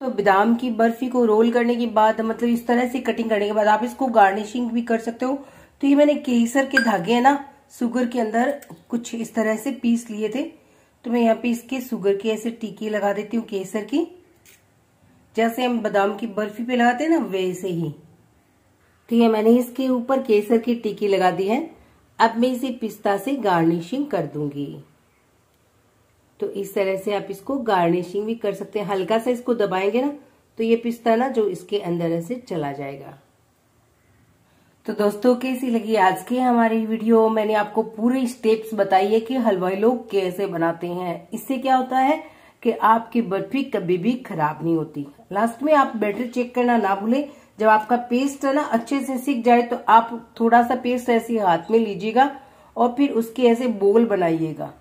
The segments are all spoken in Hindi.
तो बादाम की बर्फी को रोल करने के बाद मतलब इस तरह से कटिंग करने के बाद आप इसको गार्निशिंग भी कर सकते हो तो ये मैंने केसर के धागे है ना सुगर के अंदर कुछ इस तरह से पीस लिए थे तो मैं यहाँ पे इसके सुगर के ऐसे टीके लगा देती हूँ केसर की जैसे हम बादाम की बर्फी पे लगाते हैं ना वैसे ही तो ये मैंने इसके ऊपर केसर की टीकी लगा दी है अब मैं इसे पिस्ता से गार्निशिंग कर दूंगी तो इस तरह से आप इसको गार्निशिंग भी कर सकते हैं हल्का सा इसको दबाएंगे ना तो ये पिस्ता ना जो इसके अंदर से चला जाएगा तो दोस्तों कैसी लगी आज की हमारी वीडियो मैंने आपको पूरे स्टेप्स बताई है कि हलवाई लोग कैसे बनाते हैं इससे क्या होता है कि आपकी बर्फी कभी भी खराब नहीं होती लास्ट में आप बैटर चेक करना ना भूले जब आपका पेस्ट है ना अच्छे से सीख जाए तो आप थोड़ा सा पेस्ट ऐसे हाथ में लीजिएगा और फिर उसके ऐसे बोल बनाइएगा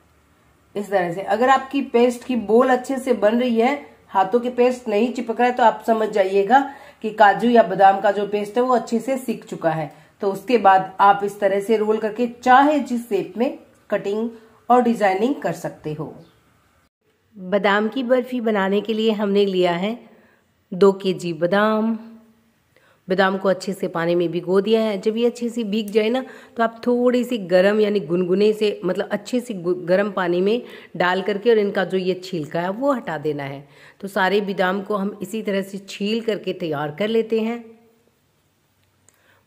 इस तरह से अगर आपकी पेस्ट की बोल अच्छे से बन रही है हाथों के पेस्ट नहीं चिपक रहा है तो आप समझ जाइएगा कि काजू या बादाम का जो पेस्ट है वो अच्छे से सीख चुका है तो उसके बाद आप इस तरह से रोल करके चाहे जिस शेप में कटिंग और डिजाइनिंग कर सकते हो बादाम की बर्फी बनाने के लिए हमने लिया है दो के जी बादाम बादाम को अच्छे से पानी में भिगो दिया है जब ये अच्छे से भीग जाए ना तो आप थोड़ी सी गर्म यानी गुनगुने से मतलब अच्छे से गर्म पानी में डाल करके और इनका जो ये छिलका है वो हटा देना है तो सारे बादाम को हम इसी तरह से छील करके तैयार कर लेते हैं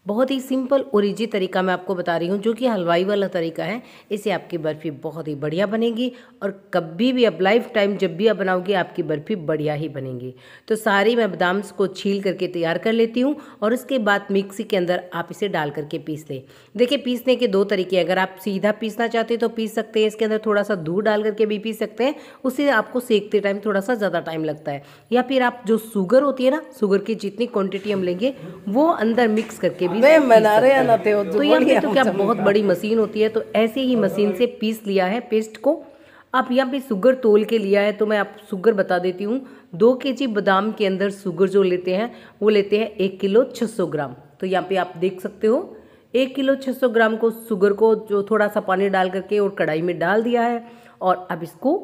बहुत ही सिंपल और इजी तरीका मैं आपको बता रही हूँ जो कि हलवाई वाला तरीका है इससे आपकी बर्फ़ी बहुत ही बढ़िया बनेगी और कभी भी अब लाइफ टाइम जब भी आप बनाओगे आपकी बर्फ़ी बढ़िया ही बनेगी तो सारी मैं बादाम्स को छील करके तैयार कर लेती हूँ और उसके बाद मिक्सी के अंदर आप इसे डाल करके पीस लें देखिए पीसने के दो तरीके अगर आप सीधा पीसना चाहते हैं तो पीस सकते हैं इसके अंदर थोड़ा सा दूध डाल करके भी पीस सकते हैं उससे आपको सेकते टाइम थोड़ा सा ज़्यादा टाइम लगता है या फिर आप जो शुगर होती है ना शुगर की जितनी क्वान्टिटी हम लेंगे वो अंदर मिक्स करके भी मैं मना रहे हैं ना थे तो यहाँ पे तो क्या बहुत हाँ। बड़ी मशीन होती है तो ऐसे ही मशीन से पीस लिया है पेस्ट को आप यहाँ पे शुगर तोल के लिया है तो मैं आप शुगर बता देती हूँ दो के जी बादाम के अंदर शुगर जो लेते हैं वो लेते हैं एक किलो छः सौ ग्राम तो यहाँ पे आप देख सकते हो एक किलो छः सौ ग्राम को शुगर को जो थोड़ा सा पानी डाल करके और कढ़ाई में डाल दिया है और अब इसको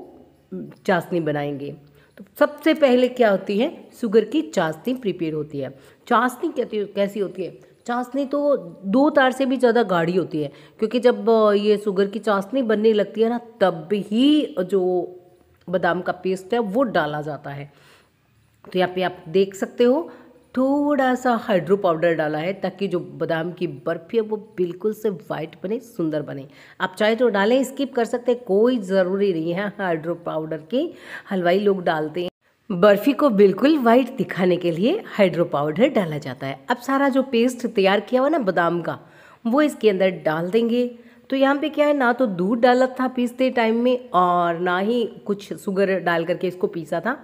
चाशनी बनाएंगे तो सबसे पहले क्या होती है शुगर की चाशनी प्रिपेयर होती है चाशनी कहती कैसी होती है चाशनी तो दो तार से भी ज़्यादा गाढ़ी होती है क्योंकि जब ये शुगर की चाशनी बनने लगती है ना तब ही जो बादाम का पेस्ट है वो डाला जाता है तो यहाँ पे आप देख सकते हो थोड़ा सा हाइड्रो पाउडर डाला है ताकि जो बादाम की बर्फ़ी है वो बिल्कुल से वाइट बने सुंदर बने आप चाहे तो डालें स्किप कर सकते हैं कोई ज़रूरी नहीं है हाइड्रो पाउडर की हलवाई लोग डालते हैं बर्फ़ी को बिल्कुल वाइट दिखाने के लिए हाइड्रो पाउडर डाला जाता है अब सारा जो पेस्ट तैयार किया हुआ ना बादाम का वो इसके अंदर डाल देंगे तो यहाँ पे क्या है ना तो दूध डाला था पीसते टाइम में और ना ही कुछ शुगर डाल करके इसको पीसा था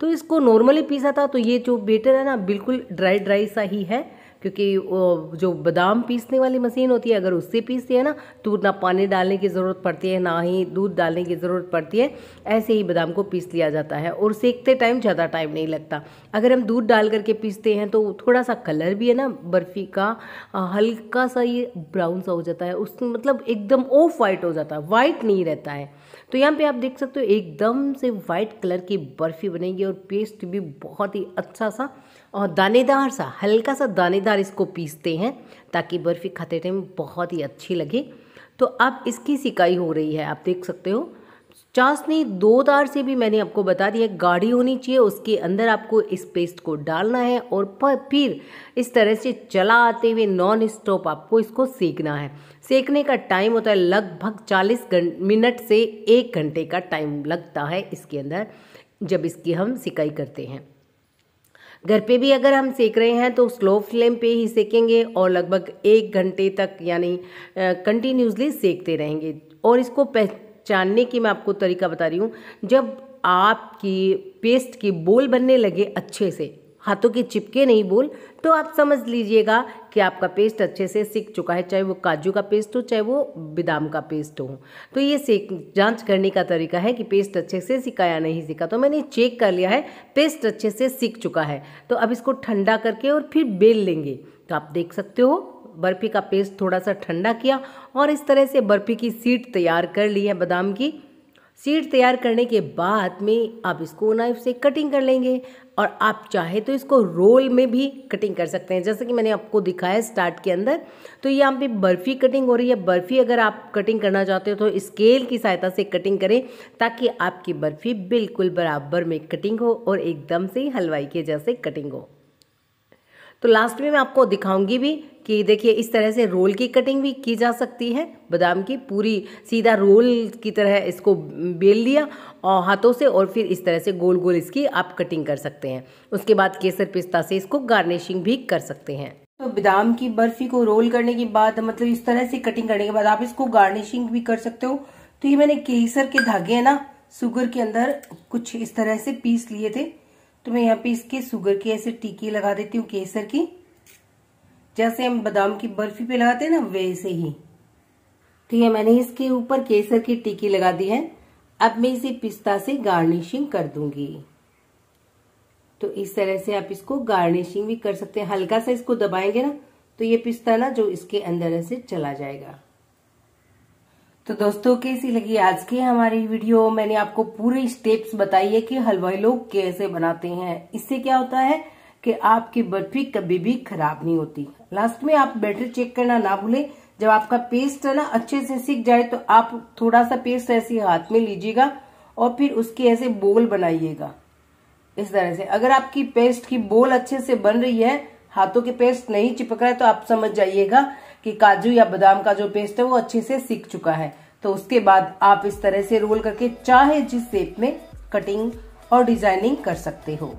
तो इसको नॉर्मली पीसा था तो ये जो बेटर है ना बिल्कुल ड्राई ड्राई सा ही है क्योंकि जो बादाम पीसने वाली मशीन होती है अगर उससे पीसते हैं ना तो ना पानी डालने की ज़रूरत पड़ती है ना ही दूध डालने की ज़रूरत पड़ती है ऐसे ही बादाम को पीस लिया जाता है और सेकते टाइम ज़्यादा टाइम नहीं लगता अगर हम दूध डाल करके पीसते हैं तो थोड़ा सा कलर भी है ना बर्फ़ी का हल्का सा ये ब्राउन सा हो जाता है उस मतलब एकदम ऑफ वाइट हो जाता है वाइट नहीं रहता है तो यहाँ पे आप देख सकते हो एकदम से वाइट कलर की बर्फ़ी बनेगी और पेस्ट भी बहुत ही अच्छा सा और दानेदार सा हल्का सा दानेदार इसको पीसते हैं ताकि बर्फ़ी खाते टाइम बहुत ही अच्छी लगे तो अब इसकी सिकाई हो रही है आप देख सकते हो चाशनी दो तार से भी मैंने आपको बता दिया गाढ़ी होनी चाहिए उसके अंदर आपको इस पेस्ट को डालना है और फिर इस तरह से चला आते हुए नॉन स्टॉप आपको इसको सेकना है सेकने का टाइम होता है लगभग 40 मिनट से एक घंटे का टाइम लगता है इसके अंदर जब इसकी हम सिकाई करते हैं घर पे भी अगर हम सेक रहे हैं तो स्लो फ्लेम पे ही सेकेंगे और लगभग एक घंटे तक यानी कंटिन्यूसली सेकते रहेंगे और इसको पहचानने की मैं आपको तरीका बता रही हूँ जब आपकी पेस्ट की बोल बनने लगे अच्छे से हाथों के चिपके नहीं बोल तो आप समझ लीजिएगा कि आपका पेस्ट अच्छे से सीख चुका है चाहे वो काजू का पेस्ट हो चाहे वो बादाम का पेस्ट हो तो ये सीख जांच करने का तरीका है कि पेस्ट अच्छे से सीखा या नहीं सीखा तो मैंने चेक कर लिया है पेस्ट अच्छे से सीख चुका है तो अब इसको ठंडा करके और फिर बेल लेंगे तो आप देख सकते हो बर्फ़ी का पेस्ट थोड़ा सा ठंडा किया और इस तरह से बर्फ़ी की सीट तैयार कर ली है बादाम की सीड तैयार करने के बाद में आप इसको नाइफ से कटिंग कर लेंगे और आप चाहे तो इसको रोल में भी कटिंग कर सकते हैं जैसे कि मैंने आपको दिखाया स्टार्ट के अंदर तो यहाँ पे बर्फ़ी कटिंग हो रही है बर्फ़ी अगर आप कटिंग करना चाहते हो तो स्केल की सहायता से कटिंग करें ताकि आपकी बर्फ़ी बिल्कुल बराबर में कटिंग हो और एकदम से हलवाई के जैसे कटिंग हो तो लास्ट में मैं आपको दिखाऊंगी भी कि देखिए इस तरह से रोल की कटिंग भी की जा सकती है बादाम की पूरी सीधा रोल की तरह इसको बेल लिया और हाथों से और फिर इस तरह से गोल गोल इसकी आप कटिंग कर सकते हैं उसके बाद केसर पिस्ता से इसको गार्निशिंग भी कर सकते हैं तो बादाम की बर्फी को रोल करने के बाद मतलब इस तरह से कटिंग करने के बाद आप इसको गार्निशिंग भी कर सकते हो तो ये मैंने केसर के धागे है ना शुगर के अंदर कुछ इस तरह से पीस लिए थे तो मैं यहाँ पे इसके सुगर की ऐसे टीके लगा देती हूँ केसर की जैसे हम बादाम की बर्फी पे लगाते हैं ना वैसे ही ठीक तो है मैंने इसके ऊपर केसर की टीकी लगा दी है अब मैं इसे पिस्ता से गार्निशिंग कर दूंगी तो इस तरह से आप इसको गार्निशिंग भी कर सकते हैं हल्का सा इसको दबाएंगे ना तो ये पिस्ता ना जो इसके अंदर ऐसे चला जाएगा तो दोस्तों कैसी लगी आज की हमारी वीडियो मैंने आपको पूरे स्टेप्स बताई है कि हलवाई लोग कैसे बनाते हैं इससे क्या होता है कि आपकी बर्फी कभी भी खराब नहीं होती लास्ट में आप बैटर चेक करना ना भूले जब आपका पेस्ट है ना अच्छे से सीख जाए तो आप थोड़ा सा पेस्ट ऐसे हाथ में लीजिएगा और फिर उसके ऐसे बोल बनाइएगा इस तरह से अगर आपकी पेस्ट की बोल अच्छे से बन रही है हाथों के पेस्ट नहीं चिपक रहा है तो आप समझ जाइएगा कि काजू या बादाम का जो पेस्ट है वो अच्छे से सीख चुका है तो उसके बाद आप इस तरह से रोल करके चाहे जिस शेप में कटिंग और डिजाइनिंग कर सकते हो